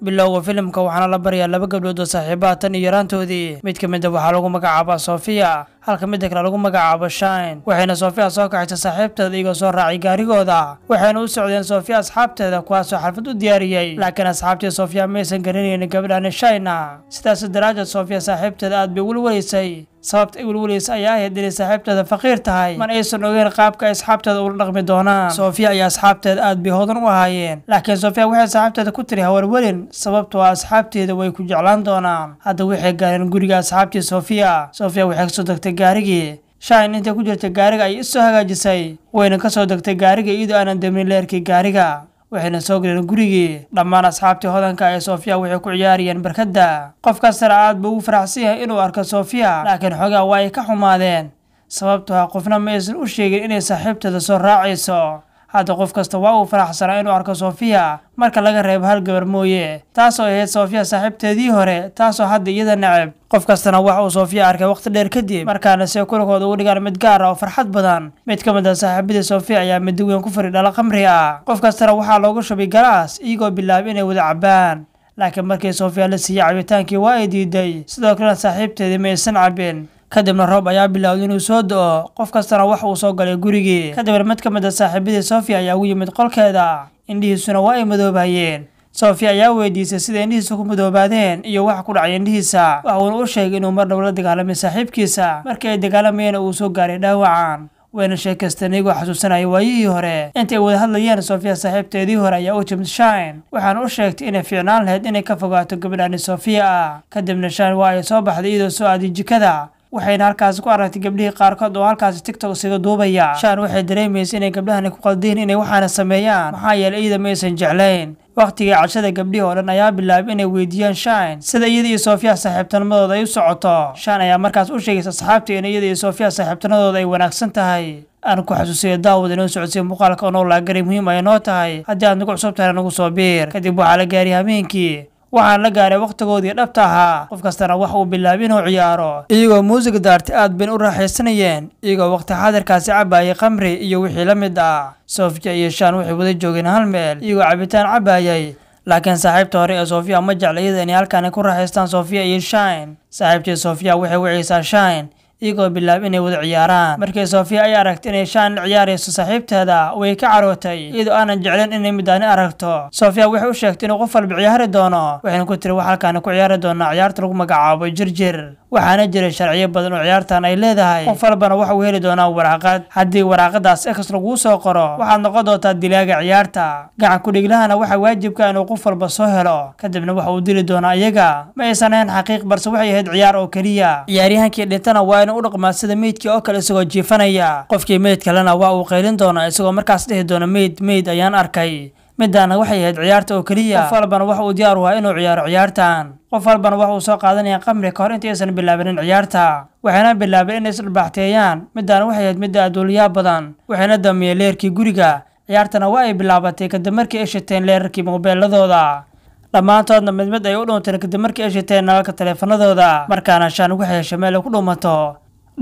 bilowga filimka waxaana la baryaa laba gabdhood oo saaxiibaha tan iyo yaraantoodii mid ka mid a ah waxaa lagu magacaabaa sofiya halka midda kale lagu magacaabo shine waxayna soofiya soo kaxaysay saaxiibteeda iyagoo soo raacay gaarigooda waxayna u socdeen soofiya asxaabteeda kuwaasoo xalfad u diyaariyey laakiin asxaabtii soofiya maysan garanaynin gabadhaani shayna sidaas daraajad soofiya saaxiibteeda aad bay welwelaysay sababta ay welweleysa ayaa ahayd inay saaxiibteeda faqiir tahay mana aysan ogeyn qaabka ay asxaabteeda ula dhaqmi doonaan soofiya iyo asxaabteeda aad bay hodan u ahaayeen laakiin soofiya waxay saaxiibteeda ku tiri hawarwelin sababtoo asxaabteeda way ku jeclaan doonaan hadda waxay gaareen guriga asxaabtii soofiya sofiya waxay kasoo degtay hagaajisay gaarigii shaahin intay ku jirtay gaariga ayay isoo hagaajisay wayna kasoo degtay gaariga iyadoo aanan damin leerkii gaariga waxayna soo galeen gurigii dhammaan asxaabtii hodanka ah ee sofiya waxay ku ciyaarayeen barkadda qof kastana aad buu ugu faraxsan yahay inuu arko sofiya laakiin xogaa waa ay ka xumaadeen sababtoo ah qofna ma aysan u sheegin inay saaxiibteeda soo raacayso hadda qof kasta waa uu faraxsanaa inuu arko sofiya marka laga reebo hal gabar mooye taasoo ahayd sofiya saaxiibteedii hore taasoo hadda iyada neceb qof kastana wax uu sofiya arkay wakhti dheer kadib markaana see kulankooda uga dhigaan mid gaara ah oo farxad badan mid ka mid ah saaxiibadii sofiya ayaa muddo weyn ku fari dhala khamri ah qof kastana waxaa loogu shubay galaas iyagoo bilaabay inay wada cabbaan laakiin markii sofiya la siiyey cabitaankii waa ay diiday sidoo kalena saaxiibteedii ma aysan cabbin kadibna roob ayaa bilowday inuu soo do-o qof kastana wax uu soo galay gurigii kadibna mid ka mid a ah saaxiibadii sofia ayaa ugu yimid qolkeeda indhihiisuna waa ay madoobayeen sofia ayaa weydiisay sida indhihiisa ku madoobaadeen iyo waxa ku dhacay indhihiisa waxa uuna u sheegay inuu mar dhow la dagaalamay saaxiibkiisa markii ay dagaalamayeen uu soo gaaray dhaawacan wayna sheekaysteen iyagoo xasuusanaya waayihii hore intay wada hadlayeen sofiya saaxiibteedii hore ayaa u timid shine waxaana u sheegtay inay fiicnaan lahayd inay ka fogaato gabadhaani sofiya ah kadibna shine waa ay soo baxday iyadoo soo aaday jikada waxayna halkaasi ku aragtay gabdhihii qaarkood oo halkaasi tiktok sida duubaya shaan waxay dareemaysa inay gabdhahani ku qaldeen inay waxaana sameeyaan maxaa yeelay iyada maysan jeclayn wakhtigii cashada gabdhihii oo dhan ayaa bilaabay inay weydiiyaan shine sida iyada iyo soofiya saaxiibtanimadooda ay u socoto shine ayaa markaas u sheegaysa asxaabtii in iyada iyo soofiya saaxiibtanadooda ay wanaagsan tahay aan ku xasuusiya daawad inoo socodsiya muuqaalka onoo laagaray muhiim ay noo tahay haddii aad nagu cusub tahana nagu soo biir kadib waxaa la gaaray habeenkii waxaan la gaaray wakhtigoodii dhabta ahaa qof kastana wax uu bilaabi inuu ciyaaro iyagoo muusig daarti aad bayn u raaxaysanayeen iyagoo wakhti xaadirkaasi cabaayay khamri iyo wixii la mid ah sofya iyo shaan waxay wada joogeen hal meel iyagoo cabitaan cabaayay laakiin saaxiibta hore ee sofiya ma jecla iyada inay halkaani ku raaxaystaan sofiya iyo shine saaxiibtii sofiya waxay wacaysaa shine iyagoo bilaab inay wada ciyaaraan markii sofiya ay aragtay inay shaan la ciyaarayso saaxiibteeda way ka carootay iyadoo aanan jeclin inay midaani aragto sofiya waxay u sheegtay inuu qof walba ciyaari doono waxayna ku tiri wax halkaana ku ciyaari doonaa ciyaarta lagu magacaabo jirjir waxaana jiray sharciyo badan oo ciyaartan ay leedahay qof walbana waxauu heli doonaa waraaqad haddii waraaqadaas ex laguu soo qoro waxaad noqon doontaa dilaaga ciyaarta gacan ku-dhiiglahana waxaa waajibka inuu qof walba soo helo kadibna waxa uu dili doonaa iyaga ma aysan ahayn xaqiiq balse waxay ahayd ciyaar oo keliya ciyaaryahankii dhintana waa waxayna u dhaqmaa sida meydkii oo kale isagoo jiifanaya qofkii meyd kalena waa uu qaylin doonaa isagoo markaas dhihi doona meyd meyd ayaan arkay middaana waxay ahayd ciyaarta oo keliya qof walbana wax uu diyaar wahaa inuu ciyaaro ciyaartan qof walbana wax uu soo qaadanaya qamri ka hor aysan bilaabanin ciyaarta waxayna bilaabay inay isdhabaxteeyaan middaana waxay ahayd midda aduulyaa badan waxayna damiyeen leerkii guriga ciyaartana waa ay bilaabatay kadib markii ay shateen leerarkii moobeeladooda dhammaantoodna midmid ay u dhunteen kadib markii ay shiteen nalalka taleefanadooda markaana shan ugu xeesha meel ay ku dhumato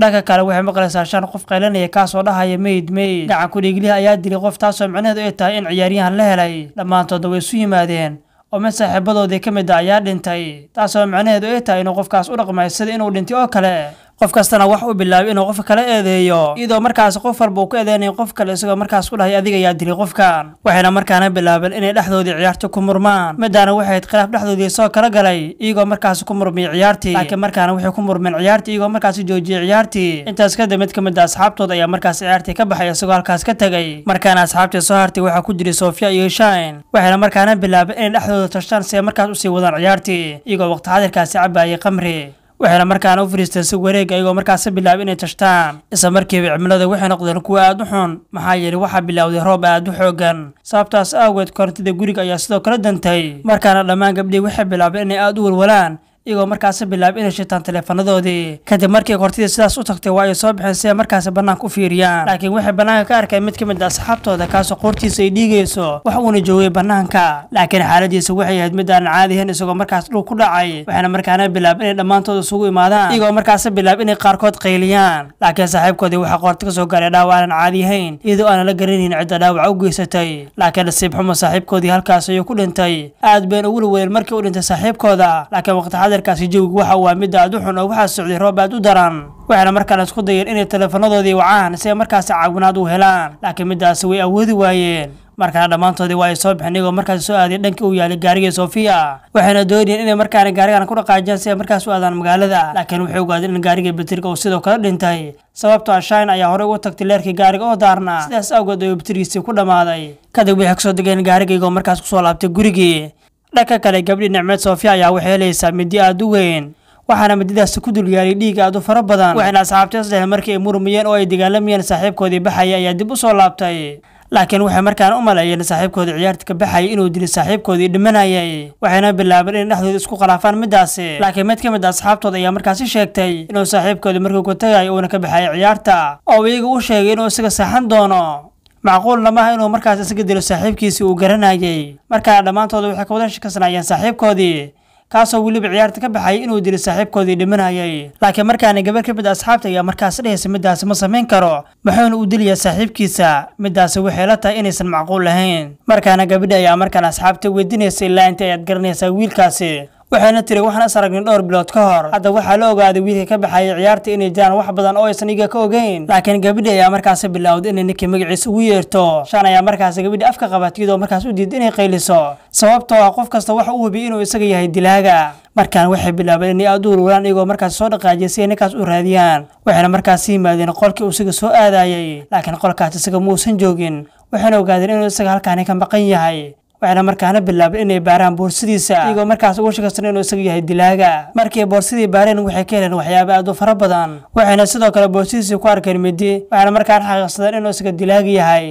dhanka kale waxay maqlaysaa shan qof qaylanaya kaasoo dhahaya meyd meyd gacan kudhiigliha ayaa dilay qof taasoo micnaheedu ay tahay in ciyaaryahan la helay dhammaantoodna way isu yimaadeen oo mid saaxiibadoodii ka mid a ah ayaa dhintay taasoo micnaheedu ay tahay inuu qofkaas u dhaqmay sida inuu dhintay oo kale qof kastana wax u bilaabay inuu qofka kala eedeeyo iyadoo markaas qof walba uu ku eedeynaya qof kale isagoo markaas ku dhahay adiga ayaa dilay qofkan waxayna markaana bilaabeen inay dhexdoodii ciyaarta ku murmaan madaana waxayd khilaaf dhexdoodii soo kala galay iyagoo markaas ku murmiyay ciyaartii laakiin markaana waxay ku murmeen ciyaartii iyagoo markaas joojiyay ciyaartii intaas kadib mid ka mid a asxaabtood ayaa markaas ciyaartii ka baxay isagoo halkaas ka tegay markaana asxaabtii soo hartay waxaa ku jiray sofiya iyo shain waxayna markaana bilaabeen inay dhexdooda tashtaan si ay markaas usii wadaan ciyaartii iyagoo waqti xadirkaasi cabaayay qamri waxayna markaana u fadhiisteen si wareeg ayagoo markaasi bilaabay inay tashtaan isla markiiba cimilada waxay noqdeen kuwa aad u xun maxaa yeeli waxaa bilaawday roob aad u xooggan sababtaas aaweed korontida guriga ayaa sidoo kale dantay markaana dhammaan gabdhii waxay bilaabeen inay aad u walwalaan iyagoo markaasi bilaabay inay shitaan taleefanadoodii kadib markii kortidii sidaas u tagtay waa ay soo baxeen si ay markaasi bannaanka u fiiriyaan laakiin waxay bannaanka ka arkeen mid ka mid a ah asxaabtooda kaasoo qoortiisa ay dhiigayso wax uuna joogay bannaanka laakiin xaaladiisa waxay ahayd mid aan caadi ahayn isagoo markaas dhul ku dhacay waxayna markaana bilaabay inay dhammaantood isugu imaadaan iyagoo markaasi bilaabay inay qaarkood qayliyaan laakiin saaxiibkoodii waxaa qoorti ka soo gaaray dhaawaanan caadi ahayn iyadoo aana la garanayn cidda dhaawaca u geysatay laakiin nasiib xumo saaxiibkoodii halkaas ayuu ku dhintay aad bayna ugu laweyeen markii u dhintay saaxiibkooda laakiin waqti xadir weerarkaasi jowgu waxa uu ah midda aad u xun oo waxaa socday roob aad u daran waxayna markaana isku dayeen inay teleefanadoodii wacaan si ay markaasi caawinaad u helaan laakiin middaasi way awoodi waayeen markaana dhammaantoodii waa ay soo baxeen iyagoo markaasi soo aadeen dhankii uu yaalay gaarigii sofiya waxayna doonayeen inay markaana gaarigan ku dhaqaajiyaan si ay markaas u aadaan magaalada laakiin waxay ogaadeen in gaarigii batirka uu sidoo kale dhintay sababto a ah shine ayaa horey ugu tagtay leerkii gaariga oo daarnaa sidaas awgeed oo batirkiisii ku dhammaaday kadib waxay kasoo degeen gaariga iyagoo markaas kusoo laabtay gurigii dhanka kale gabdhii nicmeed soofiya ayaa waxay helaysaa midi aada u weyn waxaana midadaasi ku dulyaalay dhiig aad u fara badan waxayna asxaabtees dheheen markii ay murmiyeen oo ay dagaalamayeen saaxiibkoodii baxaya ayaa dib u soo laabtay laakiin waxay markaan u maleeyeen saaxiibkoodii ciyaarta ka baxayay inuu dili saaxiibkoodii dhimanayay waxayna bilaabeen inay dhexdooda isku khalaafaan middaasi laakiin mid ka mid a ah asxaabtooda ayaa markaasi sheegtay inuu saaxiibkoodii markuu ku tagayo uuna ka baxayay ciyaarta oo iyaga u sheegay inuu isaga seexan doono macquulna maaha inuu markaas isaga dilo saaxiibkiisii uu garanayay markaa dhammaantooda waxay ka wada shikasnaayeen saaxiibkoodii kaasoo weliba ciyaarta ka baxay inuu dilo saaxiibkoodii dhimanayay laakiin markaana gabar ka mid ah asxaabta ayaa markaas dhahaysa middaasi ma samayn karo maxuuna u diliyaa saaxiibkiisa middaasi waxay la tahay inaysan macquul lahayn markaana gabadha ayaa markaan asxaabta weydinaysa ilaa intay ayaad garanaysaa wiilkaasi waxayna tiri waxaan is aragnay dhowr bilood ka hor hadda waxaa la ogaaday wiilka ka baxaya ciyaarta inay jiraan wax badan oo aysan iga ka ogeyn laakiin gabadhi ayaa markaasi bilowday inay ninkii magaciis ugu yeerto shan ayaa markaasi gabadhi afka qabat iyadoo markaas u diida inay qayliso sababtoo ah qof kasta waxa u hubiyey inuu isaga yahay dilaaga markaan waxay bilaabeen inay aada u walwalaan iyagoo markaasi soo dhaqaajiyay si ay ninkaas u raadiyaan waxayna markaasi yimaadeen qolkii uu isaga soo aadayay laakiin qolkaas isaga muusan joogin waxayna ogaadeen inuu isaga halkaani ka maqan yahay waxayna markaana bilaabay inay baaraan boorsadiisa iyagoo markaas ugu shakastan inuu isagu yahay dilaaga markay boorsadii baareen waxay ka heleen waxyaaba aad u fara badan waxayna sidoo kale boorsadiisii ku arkeen midi waxayna markaan xaqiiqsadeen inuu isaga dilaaga yahay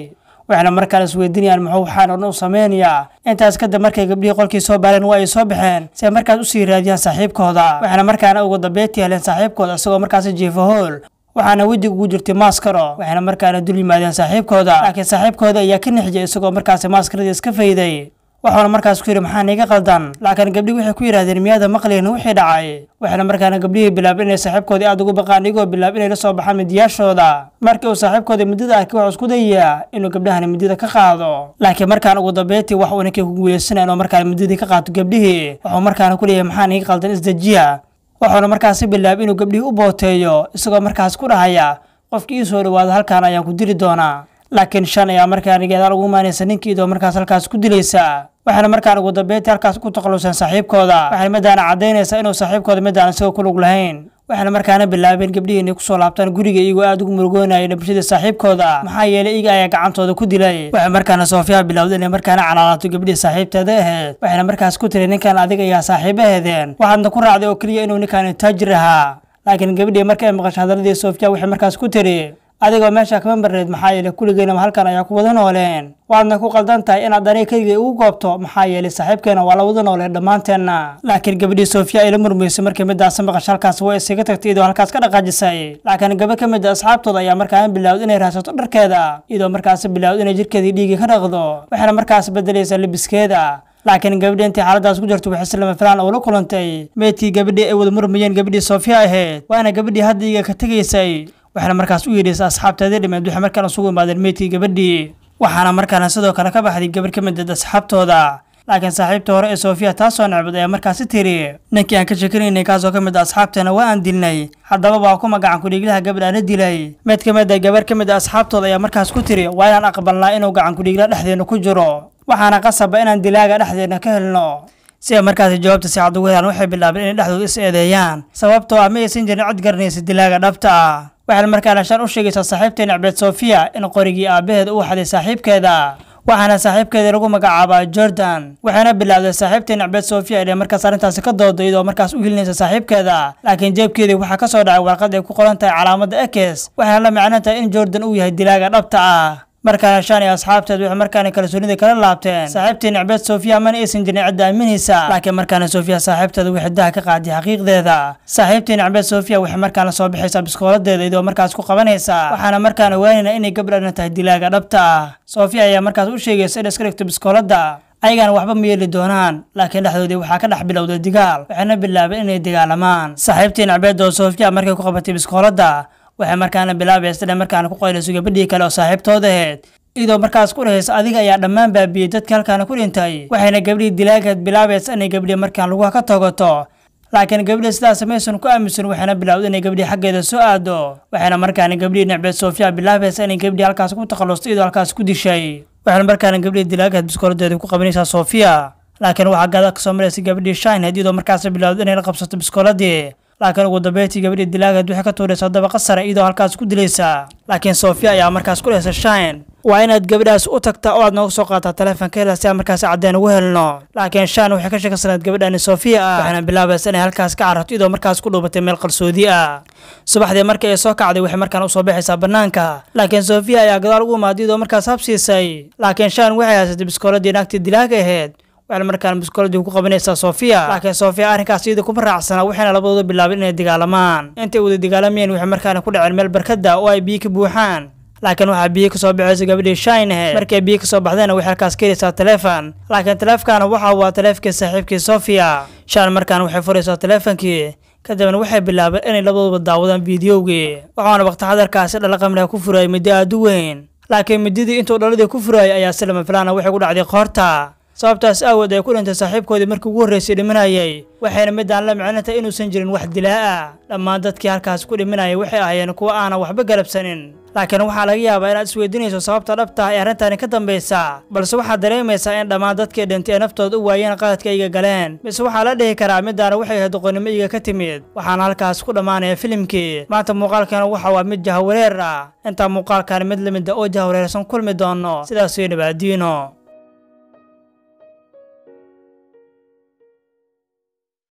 waxayna markaan isweydiinayaan muxuu waxaan odhan u sameynayaa intaas kadib markay gabdhihii qolkii soo baareen waa ay soo baxeen si ay markaas usii raadiyaan saaxiibkooda waxayna markaana ugu dambeyntii heleen saaxiibkooda isagoo markaasi jiifa hool waxaana wejiga ugu jirtay maaskaro waxayna markaana dul yimaadeen saaxiibkooda laakiin saaxiibkooda ayaa ka nixjay isagoo markaasi maaskaradii iska fayday waxauna markaas ku yidhi maxaan iga qaldan laakiin gabdhihii waxay ku yidhahdeen miyaada maqlayn wixii dhacay waxayna markaana gabdhihii bilaabay inay saaxiibkoodii aad ugu baqaan iyagoo bilaab inay la soo baxaan midiyaashooda markii uu saaxiibkooda midada arkay waxuu isku dayaa inuu gabdhahani midada ka qaado laakiin markaan ugu dambeyntii wax uu ninkii ku guulaysanaya inuu markaana midadii ka qaato gabdhihii waxuu markaana ku leeyahay maxaa iga qaldan isdejiya wuxuuna markaasi bilaab inuu gabdhihii u booteeyo isagoo markaas ku dhahaya qofkii ii soo dhawaada halkan ayaan ku dili doonaa laakiin shan ayaa markaa nigeeda ugu maanaysa ninkiidoo markaas halkaas ku dilaysa waxaana markaan ugu dambeyntii halkaas ku takhaluseen saaxiibkooda waxaana midaana caddaynaysaa inuu saaxiibkooda midaan isagoo ku lug lahayn waxaana markaana bilaabeen gabdhihiinay ku soo laabtaan guriga iyagoo aad ugu murugoonayay dhabshada saaxiibkooda maxaa yeelay iga ayaa gacantooda ku dilay waxay markaana sofiya bilowday inay markaana calaalato gabdhihii saaxiibteeda ahayd waxayna markaas ku tiri ninkan adiga ayaa saaxiibaheedeen waxaadna ku raacday oo keliya inuu ninkaani intaajir ahaa laakiin gabdhihii marka ay maqashay hadaladii sofiya waxay markaas ku tiri adigoo meesha kama marneed maxaa yeele kulligeyna halkan ayaa ku wada nooleen waadna ku qaldan tahay inaad darey ugu goobto maxaa yeelay saaxiibkeena waa la wada nooleen dhammaanteenna laakiin gabadhii soofiya ay la murmaysay markii middaasi maqasha halkaas waa isaga tagtay iyadoo halkaas ka dhaqaajisay laakiin gabadh ka mid a ah asxaabtooda ayaa markaan bilaawd inay raadsato dharkeeda iyadoo markaasi bilaawd inay jirkeedii dhiiggii ka dhaqdo waxayna markaasi beddelaysaa libiskeeda laakiin gabadhii intay xaaladdaas ku jirto waxay silama filaan oo la kulantay meydkii gabadhii ay wada murmayeen gabadhii soofiya ahayd waana gabadhii haddiiga ka tegaysay waxayna markaas u yeedhaysay asxaabteedii dhimeed waxay markaana isugu imaadeen meydkii gabadhii waxaana markaana sidoo kale ka baxday gabadh ka midad ah asxaabtooda laakiin saaxiibta hore ee sofiya taasoo necbad ayaa markaasi tiri ninkii aan ka shekinaynay kaasoo ka mid a ah asxaabteena waa aan dilnay haddaba waa kuma gacan kudhiiglaha gabadh dilay mid ka mid a ah gabarh ka mid a asxaabtooda ayaa markaas ku tiri waa inaan aqbalnaa inuu gacan kudhiigla dhexdeenna ku jiro waxaana qasaba inaan dilaaga dhexdeenna ka helno sida markaasi jawaabta si cad ugu helaan waxay bilaabeen inay dhexdooda is eedeeyaan sababtoo ah ma aysan jirin cid garanaysa dilaaga dhabta ah waxaan markaan hashaan u sheegaysaa saaxiibteena cabdeed sofiya in qorigii aabbaheed uu xaday saaxiibkeeda waxaana saaxiibkeedii lagu magacaabaa jordan waxaana bilaabday saaxiibteena cabdeed sofiya inay markaas arrintaasi ka doodayd oo markaas u hilinaysa saaxiibkeeda laakiin jeebkeedii waxaa ka soo dhacay warqad ay ku qoran tahay calaamada ekes waxaana la macnaan tahay in jordan uu yahay dilaaga dhabta ah markaana shaan iyo asxaabteed waxay markaana kalsoonida kala laabteen saaxiibtii nicbeed sofiya mana aysan jirin cidda aaminaysa laakiin markaana sofiya saaxiibteed uu xidaha ka qaatay xaqiiqdeeda saaxiibtii nicbeed sofiya waxay markaana soo bixaysaa biskooladeeda iyadoo markaas ku qabanaysa waxaana markaan ogaanaynaa inay gabdhana tahay dilaaga dhabta ah sofiya ayaa markaas u sheegaysa inay iska dhigto biskoolada ayagaana waxba ma yeeli doonaan laakiin dhexdoodii waxaa ka dhex bilowday digaal waxayna bilaabeen inay dagaalamaan saaxiibtii nicbeed oo sofiya markay ku qabatay biskooladda waxay markaana bilaabaysta markaana ku qaylayso gabadhii kale oo saaxiibtooda ahayd idoo markaas ku dhahaysa adiga ayaa dhammaan baabiyey dadka halkaana ku dhintay waxayna gabadhii dilaageed bilaabaysa inay gabadhii markaan lagu ka togato laakiin gabadhii sidaas maysan ku aaminsan waxayna bilaawda inay gabadhii xaggeeda soo aado waxayna markaana gabadhii necbeed soofiya bilaabaysa inay gabadhii halkaas ku takhalusta iyadoo halkaas ku dishay waxayna markaana gabdhii dilaagaed biskooladeeda ku qabanaysaa soofiya laakiin waxaa gaada kasoo soo maraysa gabadhii shaynheed iyadoo markaas bilaawda inay la qabsato biskooladii laakiin ugu dambeyntii gabadhii dilaagad waxay ka tuuraysaa dabaqa sare iyadoo halkaas ku dilaysa laakiin sofia ayaa markaas ku dhehaysa shine waa inaad gabadhaas u tagtaa oo aad nooga soo qaataa taleefanka ilaa si aan markaas caddeen ugu helno laakiin shine waxay ka sheekaysanayd gabadhaani sofiya ah waxayna bilaabaysa inay halkaas ka cararto iyadoo markaas ku dhuubatay meel qalsoodi ah subaxdii marka ay soo kacday waxay markaan usoo baxaysaa bannaanka laakiin sofiya ayaa gadaal ugu imaaday iyadoo markaas habsiisay laakiin shine waxay haysatay biskooladii naagtii dilaag ahayd waxayna markaan muskoloji ku qabanaysaa sofiya laakiin sofiya arrinkaas iyada kuma raacsana waxayna labadooda bilaabeen inay dagaalamaan intay wada dagaalamayeen waxay markaana ku dhaceen meel barkadda oo ay biyo ka buuxaan laakiin waxaa biyo kasoo baxaysa gabadhii shaynahe markay biyo kasoo baxdayna waxay halkaas keenaysaa taleefon laakiin taleefkaana waxa waa taleefkii saaxiibkii sofiya shaan markaan waxay furaysaa taleefonkii kadibna waxay bilaabeen inay labaduba daawadaan fiidiyowgii waxaana waqti xadarkaasi dhalaqamriha ku furayay muddo aad u weyn laakiin muddadii intuu dhaladii ku furayay ayaa si lama filaana waxay ku dhacday qoorta sababtaas aawood ay ku dhintay saaxiibkoodii markii ugu horraysay dhiminayay waxayna mid la micno tahay inuusan jirin wax dilaa ah dhammaan dadkii halkaas ku dhiminayay waxay ahaayeen kuwa aanan waxba galabsanin laakiin waxaa laga yaabaa inaad isweydiinayso sababta dhabtaha ah ee arrintani ka dambaysa balse waxaad dareemaysaa in dhammaan dadkii dhintay ee naftooda u waayeen qaadadka iga galeen mise waxaa la dhihi karaa middaana waxay ahayd doqonnimo iga ka timid waxaana halkaas ku dhammaanaya filimkii maanta muuqaalkeena waxa waa mid jahawareer ah intaa muuqaalkaana mid lamida ah oo jahawareersan kulmi doonno sidaas iyo nibaadiino